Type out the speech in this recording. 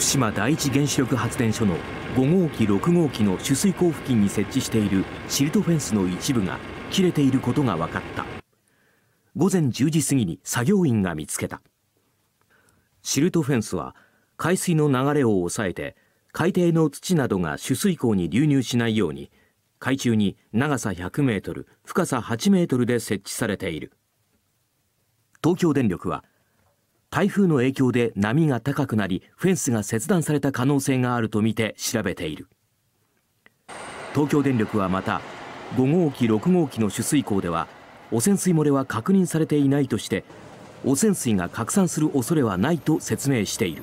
福島第一原子力発電所の5号機6号機の取水口付近に設置しているシルトフェンスの一部が切れていることが分かった午前10時過ぎに作業員が見つけたシルトフェンスは海水の流れを抑えて海底の土などが取水口に流入しないように海中に長さ100メートル深さ8メートルで設置されている東京電力は台風の影響で波が高くなりフェンスが切断された可能性があるとみて調べている東京電力はまた5号機6号機の取水口では汚染水漏れは確認されていないとして汚染水が拡散する恐れはないと説明している。